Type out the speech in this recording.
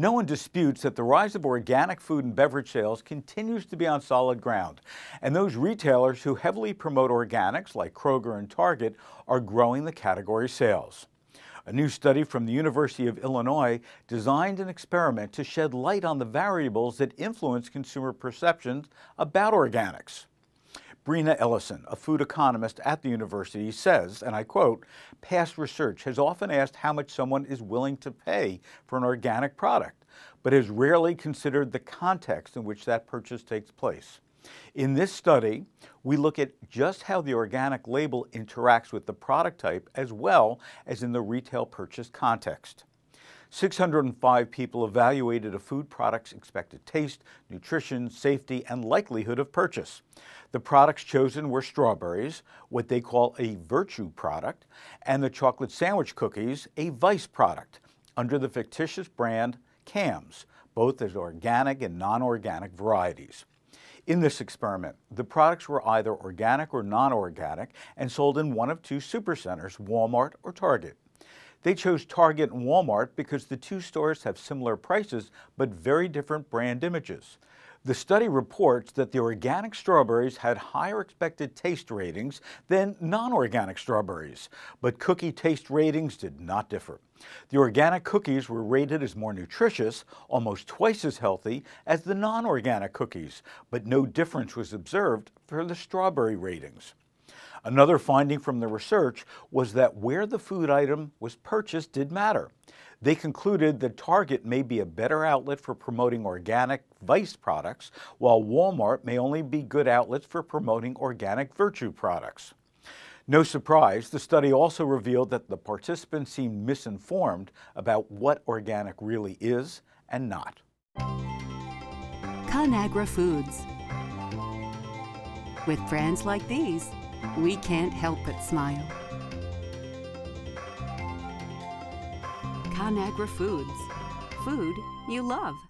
No one disputes that the rise of organic food and beverage sales continues to be on solid ground, and those retailers who heavily promote organics, like Kroger and Target, are growing the category sales. A new study from the University of Illinois designed an experiment to shed light on the variables that influence consumer perceptions about organics. Brina Ellison, a food economist at the university, says, and I quote, past research has often asked how much someone is willing to pay for an organic product, but has rarely considered the context in which that purchase takes place. In this study, we look at just how the organic label interacts with the product type as well as in the retail purchase context. 605 people evaluated a food product's expected taste, nutrition, safety, and likelihood of purchase. The products chosen were strawberries, what they call a virtue product, and the chocolate sandwich cookies, a vice product, under the fictitious brand CAMS, both as organic and non-organic varieties. In this experiment, the products were either organic or non-organic and sold in one of two supercenters, Walmart or Target. They chose Target and Walmart because the two stores have similar prices but very different brand images. The study reports that the organic strawberries had higher expected taste ratings than non-organic strawberries, but cookie taste ratings did not differ. The organic cookies were rated as more nutritious, almost twice as healthy as the non-organic cookies, but no difference was observed for the strawberry ratings. Another finding from the research was that where the food item was purchased did matter. They concluded that Target may be a better outlet for promoting organic vice products, while Walmart may only be good outlets for promoting organic virtue products. No surprise, the study also revealed that the participants seemed misinformed about what organic really is and not. ConAgra Foods. With brands like these, we can't help but smile. ConAgra Foods, food you love.